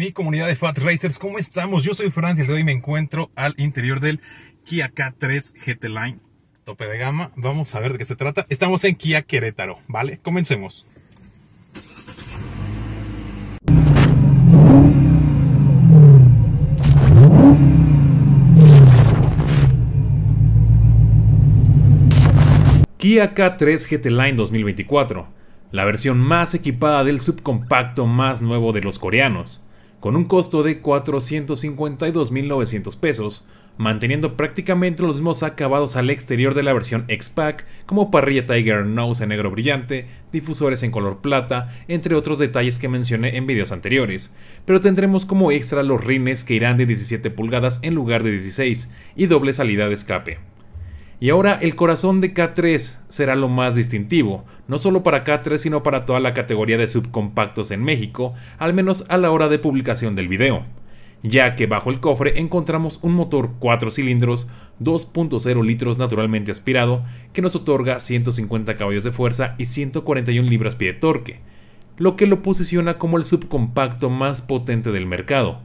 mi comunidad de Fat Racers, ¿cómo estamos? Yo soy Francia y hoy me encuentro al interior del Kia K3 GT Line tope de gama. Vamos a ver de qué se trata. Estamos en Kia Querétaro, ¿vale? Comencemos. Kia K3 GT Line 2024, la versión más equipada del subcompacto más nuevo de los coreanos con un costo de 452.900 pesos, manteniendo prácticamente los mismos acabados al exterior de la versión X-Pack, como parrilla Tiger Nose en negro brillante, difusores en color plata, entre otros detalles que mencioné en videos anteriores, pero tendremos como extra los rines que irán de 17 pulgadas en lugar de 16 y doble salida de escape. Y ahora el corazón de K3 será lo más distintivo, no solo para K3 sino para toda la categoría de subcompactos en México, al menos a la hora de publicación del video, ya que bajo el cofre encontramos un motor 4 cilindros 2.0 litros naturalmente aspirado que nos otorga 150 caballos de fuerza y 141 libras-pie de torque, lo que lo posiciona como el subcompacto más potente del mercado.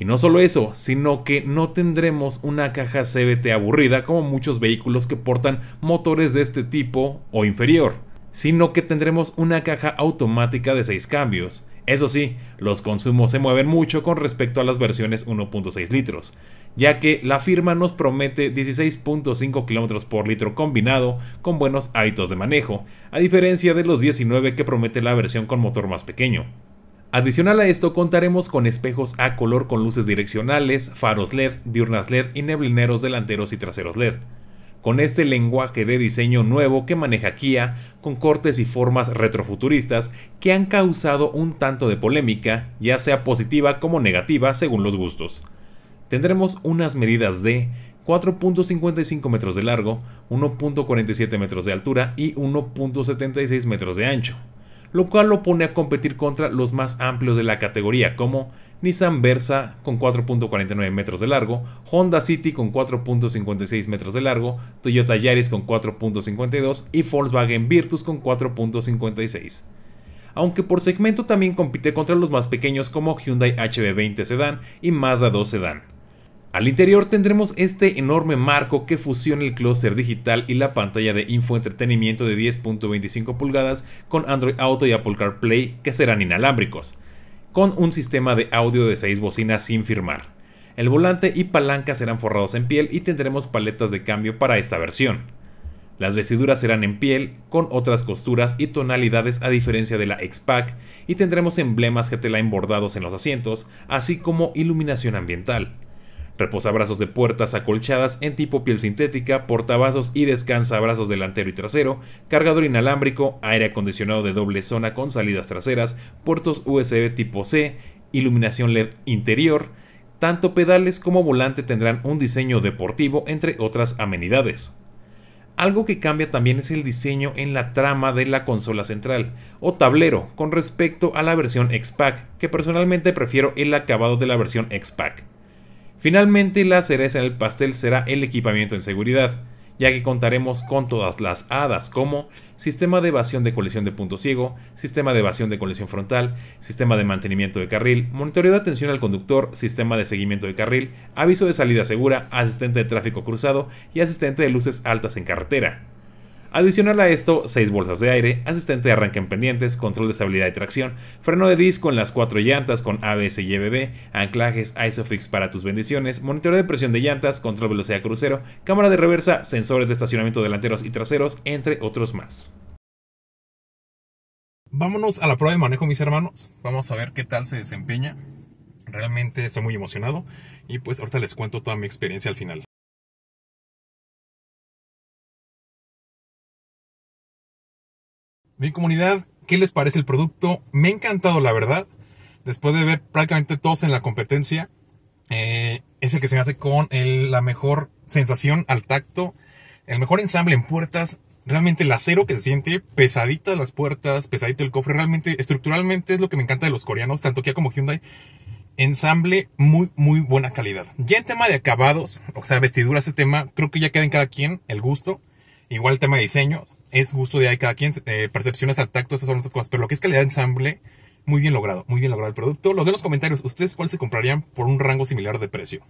Y no solo eso, sino que no tendremos una caja CVT aburrida como muchos vehículos que portan motores de este tipo o inferior, sino que tendremos una caja automática de 6 cambios. Eso sí, los consumos se mueven mucho con respecto a las versiones 1.6 litros, ya que la firma nos promete 16.5 km por litro combinado con buenos hábitos de manejo, a diferencia de los 19 que promete la versión con motor más pequeño. Adicional a esto contaremos con espejos a color con luces direccionales, faros LED, diurnas LED y neblineros delanteros y traseros LED. Con este lenguaje de diseño nuevo que maneja Kia, con cortes y formas retrofuturistas que han causado un tanto de polémica, ya sea positiva como negativa según los gustos. Tendremos unas medidas de 4.55 metros de largo, 1.47 metros de altura y 1.76 metros de ancho lo cual lo pone a competir contra los más amplios de la categoría, como Nissan Versa con 4.49 metros de largo, Honda City con 4.56 metros de largo, Toyota Yaris con 4.52 y Volkswagen Virtus con 4.56. Aunque por segmento también compite contra los más pequeños como Hyundai HB20 Sedan y Mazda 2 Sedan. Al interior tendremos este enorme marco que fusiona el clúster digital y la pantalla de infoentretenimiento de 10.25 pulgadas con Android Auto y Apple CarPlay que serán inalámbricos, con un sistema de audio de 6 bocinas sin firmar. El volante y palanca serán forrados en piel y tendremos paletas de cambio para esta versión. Las vestiduras serán en piel, con otras costuras y tonalidades a diferencia de la X-Pack, y tendremos emblemas GT-Line bordados en los asientos, así como iluminación ambiental reposabrazos de puertas acolchadas en tipo piel sintética, portavasos y descansabrazos delantero y trasero, cargador inalámbrico, aire acondicionado de doble zona con salidas traseras, puertos USB tipo C, iluminación LED interior, tanto pedales como volante tendrán un diseño deportivo entre otras amenidades. Algo que cambia también es el diseño en la trama de la consola central o tablero con respecto a la versión X-Pack, que personalmente prefiero el acabado de la versión X-Pack. Finalmente, la cereza en el pastel será el equipamiento en seguridad, ya que contaremos con todas las hadas como sistema de evasión de colisión de punto ciego, sistema de evasión de colisión frontal, sistema de mantenimiento de carril, monitoreo de atención al conductor, sistema de seguimiento de carril, aviso de salida segura, asistente de tráfico cruzado y asistente de luces altas en carretera. Adicional a esto, 6 bolsas de aire, asistente de arranque en pendientes, control de estabilidad y tracción, freno de disco en las 4 llantas con ABS y EBB, anclajes ISOFIX para tus bendiciones, monitoreo de presión de llantas, control velocidad crucero, cámara de reversa, sensores de estacionamiento delanteros y traseros, entre otros más. Vámonos a la prueba de manejo, mis hermanos. Vamos a ver qué tal se desempeña. Realmente estoy muy emocionado y pues ahorita les cuento toda mi experiencia al final. Mi comunidad, ¿qué les parece el producto? Me ha encantado, la verdad. Después de ver prácticamente todos en la competencia, eh, es el que se me hace con la mejor sensación al tacto, el mejor ensamble en puertas. Realmente el acero que se siente, pesaditas las puertas, pesadito el cofre. Realmente, estructuralmente es lo que me encanta de los coreanos, tanto Kia como Hyundai ensamble muy, muy buena calidad. Ya en tema de acabados, o sea, vestiduras, ese tema, creo que ya queda en cada quien el gusto. Igual el tema de diseño es gusto de ahí cada quien, eh, percepciones al tacto, esas son otras cosas, pero lo que es calidad de ensamble, muy bien logrado, muy bien logrado el producto. Los de los comentarios, ¿ustedes cuál se comprarían por un rango similar de precio?